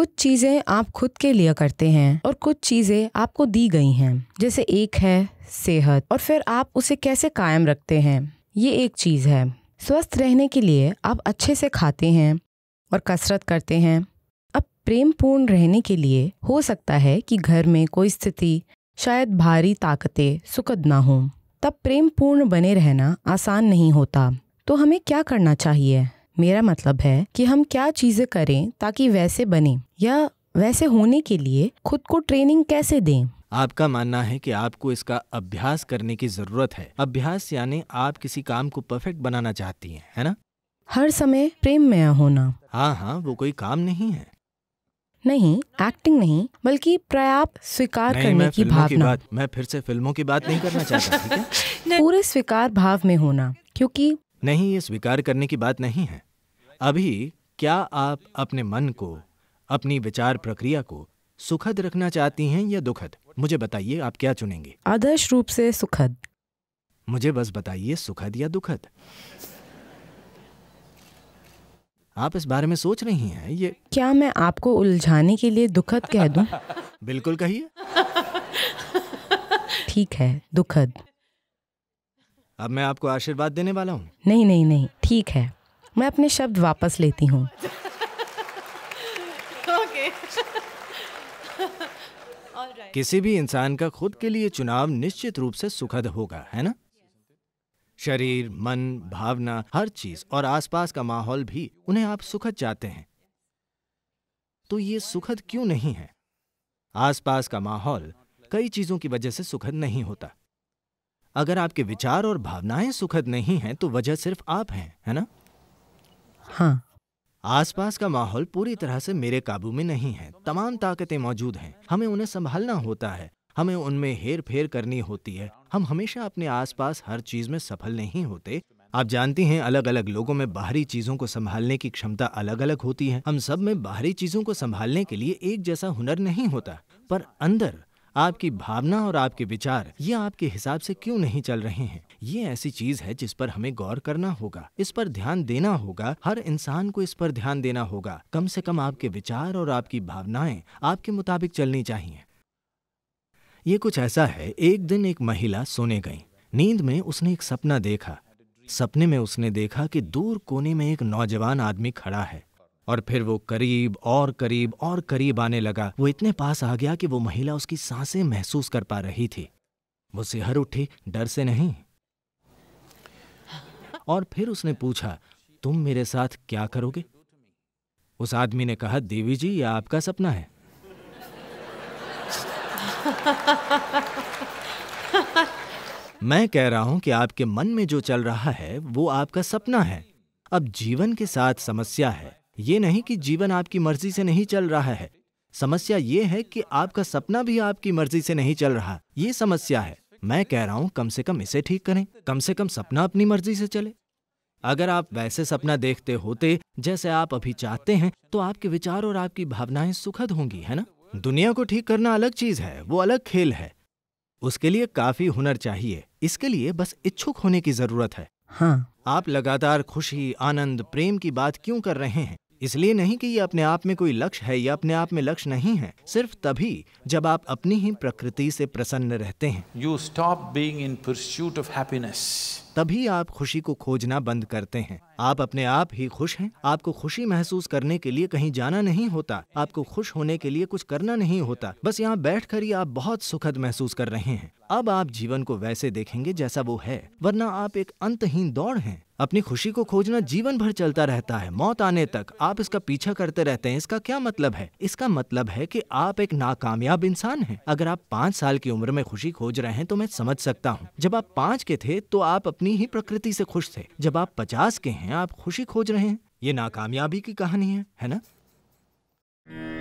कुछ चीज़ें आप खुद के लिए करते हैं और कुछ चीज़ें आपको दी गई हैं जैसे एक है सेहत और फिर आप उसे कैसे कायम रखते हैं ये एक चीज़ है स्वस्थ रहने के लिए आप अच्छे से खाते हैं और कसरत करते हैं अब प्रेम पूर्ण रहने के लिए हो सकता है कि घर में कोई स्थिति शायद भारी ताकतें सुखद ना हों तब प्रेम पूर्ण बने रहना आसान नहीं होता तो हमें क्या करना चाहिए मेरा मतलब है कि हम क्या चीज़ें करें ताकि वैसे बने या वैसे होने के लिए खुद को ट्रेनिंग कैसे दें आपका मानना है कि आपको इसका अभ्यास करने की ज़रूरत है अभ्यास यानी आप किसी काम को परफेक्ट बनाना चाहती हैं है ना हर समय में होना हाँ हाँ वो कोई काम नहीं है नहीं एक्टिंग नहीं बल्कि पर्याप्त स्वीकार नहीं, करने की भावना की बात, मैं फिर से फिल्मों की बात नहीं करना चाहता पूरे स्वीकार भाव में होना क्योंकि नहीं ये स्वीकार करने की बात नहीं है अभी क्या आप अपने मन को अपनी विचार प्रक्रिया को सुखद रखना चाहती हैं या दुखद मुझे बताइए आप क्या चुनेंगे आदर्श रूप से सुखद मुझे बस बताइए सुखद या दुखद आप इस बारे में सोच रही हैं ये क्या मैं आपको उलझाने के लिए दुखद कह दूं? बिल्कुल कहिए ठीक है दुखद अब मैं आपको आशीर्वाद देने वाला हूँ नहीं नहीं नहीं ठीक है मैं अपने शब्द वापस लेती हूँ किसी भी इंसान का खुद के लिए चुनाव निश्चित रूप से सुखद होगा है ना शरीर मन भावना हर चीज और आसपास का माहौल भी उन्हें आप सुखद चाहते हैं तो ये सुखद क्यों नहीं है आसपास का माहौल कई चीजों की वजह से सुखद नहीं होता अगर आपके विचार और भावनाएं सुखद नहीं हैं तो वजह सिर्फ आप हैं है ना हाँ आसपास का माहौल पूरी तरह से मेरे काबू में नहीं है तमाम ताकतें मौजूद हैं हमें उन्हें संभालना होता है हमें उनमें हेर फेर करनी होती है हम हमेशा अपने आसपास हर चीज में सफल नहीं होते आप जानती हैं अलग अलग लोगों में बाहरी चीजों को संभालने की क्षमता अलग अलग होती है हम सब में बाहरी चीजों को संभालने के लिए एक जैसा हुनर नहीं होता पर अंदर आपकी भावना और आपके विचार ये आपके हिसाब से क्यों नहीं चल रहे हैं ये ऐसी चीज है जिस पर हमें गौर करना होगा इस पर ध्यान देना होगा हर इंसान को इस पर ध्यान देना होगा कम से कम आपके विचार और आपकी भावनाएं आपके मुताबिक चलनी चाहिए ये कुछ ऐसा है एक दिन एक महिला सोने गई नींद में उसने एक सपना देखा सपने में उसने देखा कि दूर कोने में एक नौजवान आदमी खड़ा है और फिर वो करीब और करीब और करीब आने लगा वो इतने पास आ गया कि वो महिला उसकी सांसें महसूस कर पा रही थी वो सिहर उठी डर से नहीं और फिर उसने पूछा तुम मेरे साथ क्या करोगे उस आदमी ने कहा देवी जी यह आपका सपना है मैं कह रहा हूं कि आपके मन में जो चल रहा है वो आपका सपना है अब जीवन के साथ समस्या है ये नहीं कि जीवन आपकी मर्जी से नहीं चल रहा है समस्या ये है कि आपका सपना भी आपकी मर्जी से नहीं चल रहा ये समस्या है मैं कह रहा हूँ कम से कम इसे ठीक करें कम से कम सपना अपनी मर्जी से चले अगर आप वैसे सपना देखते होते जैसे आप अभी चाहते हैं तो आपके विचार और आपकी भावनाएं सुखद होंगी है ना दुनिया को ठीक करना अलग चीज है वो अलग खेल है उसके लिए काफी हुनर चाहिए इसके लिए बस इच्छुक होने की जरूरत है हाँ। आप लगातार खुशी आनंद प्रेम की बात क्यों कर रहे हैं इसलिए नहीं कि ये अपने आप में कोई लक्ष्य है या अपने आप में लक्ष्य नहीं है सिर्फ तभी जब आप अपनी ही प्रकृति से प्रसन्न रहते हैं you stop being in pursuit of happiness तभी आप खुशी को खोजना बंद करते हैं आप अपने आप ही खुश हैं आपको खुशी महसूस करने के लिए कहीं जाना नहीं होता आपको खुश होने के लिए कुछ करना नहीं होता बस यहाँ बैठ कर ही आप बहुत सुखद महसूस कर रहे हैं अब आप जीवन को वैसे देखेंगे जैसा वो है वरना आप एक अंतहीन दौड़ हैं अपनी खुशी को खोजना जीवन भर चलता रहता है मौत आने तक आप इसका पीछा करते रहते हैं इसका क्या मतलब है इसका मतलब है कि आप एक नाकामयाब इंसान हैं अगर आप पाँच साल की उम्र में खुशी खोज रहे हैं तो मैं समझ सकता हूँ जब आप पाँच के थे तो आप अपनी ही प्रकृति से खुश थे जब आप पचास के हैं आप खुशी खोज रहे हैं ये नाकामयाबी की कहानी है है ना